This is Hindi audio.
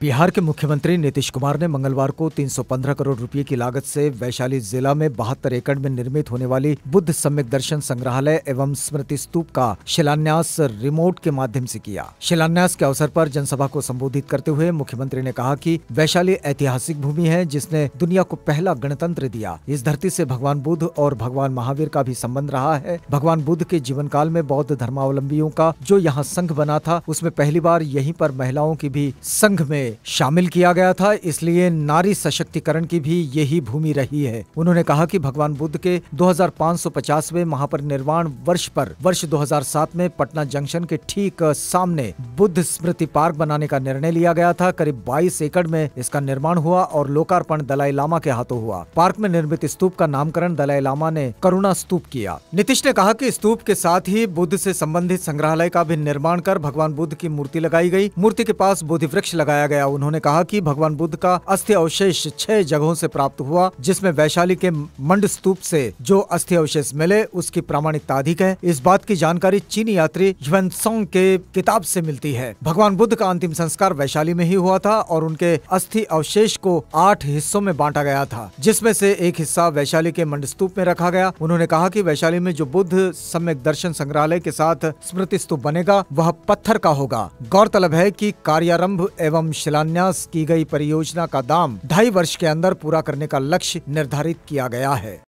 बिहार के मुख्यमंत्री नीतीश कुमार ने मंगलवार को 315 करोड़ रुपए की लागत से वैशाली जिला में बहत्तर एकड़ में निर्मित होने वाली बुद्ध सम्यक दर्शन संग्रहालय एवं स्मृति स्तूप का शिलान्यास रिमोट के माध्यम से किया शिलान्यास के अवसर पर जनसभा को संबोधित करते हुए मुख्यमंत्री ने कहा कि वैशाली ऐतिहासिक भूमि है जिसने दुनिया को पहला गणतंत्र दिया इस धरती ऐसी भगवान बुद्ध और भगवान महावीर का भी संबंध रहा है भगवान बुद्ध के जीवन काल में बौद्ध धर्मावलम्बियों का जो यहाँ संघ बना था उसमें पहली बार यही आरोप महिलाओं की भी संघ में में शामिल किया गया था इसलिए नारी सशक्तिकरण की भी यही भूमि रही है उन्होंने कहा कि भगवान बुद्ध के 2550वें महापरिनिर्वाण वर्ष पर वर्ष 2007 में पटना जंक्शन के ठीक सामने बुद्ध स्मृति पार्क बनाने का निर्णय लिया गया था करीब 22 एकड़ में इसका निर्माण हुआ और लोकार्पण दलाई लामा के हाथों हुआ पार्क में निर्मित स्तूप का नामकरण दलाई लामा ने करुणा स्तूप किया नीतीश ने कहा की स्तूप के साथ ही बुद्ध से संबंधित संग्रहालय का भी निर्माण कर भगवान बुद्ध की मूर्ति लगाई गयी मूर्ति के पास बोधि वृक्ष लगाया गया गया उन्होंने कहा कि भगवान बुद्ध का अस्थि अवशेष छह जगहों से प्राप्त हुआ जिसमें वैशाली के मंड स्तूप से जो अस्थि अवशेष मिले उसकी प्रामाणिकता अधिक है इस बात की जानकारी चीनी यात्री युवेंसोंग के किताब से मिलती है भगवान बुद्ध का अंतिम संस्कार वैशाली में ही हुआ था और उनके अस्थि अवशेष को आठ हिस्सों में बांटा गया था जिसमें से एक हिस्सा वैशाली के मंड स्तूप में रखा गया उन्होंने कहा कि वैशाली में जो बुद्ध सम्यक दर्शन संग्रहालय के साथ स्मृति स्तूप बनेगा वह पत्थर का होगा गौरतलब है कि कार्यारंभ एवं शिलान्यास की गई परियोजना का दाम ढाई वर्ष के अंदर पूरा करने का लक्ष्य निर्धारित किया गया है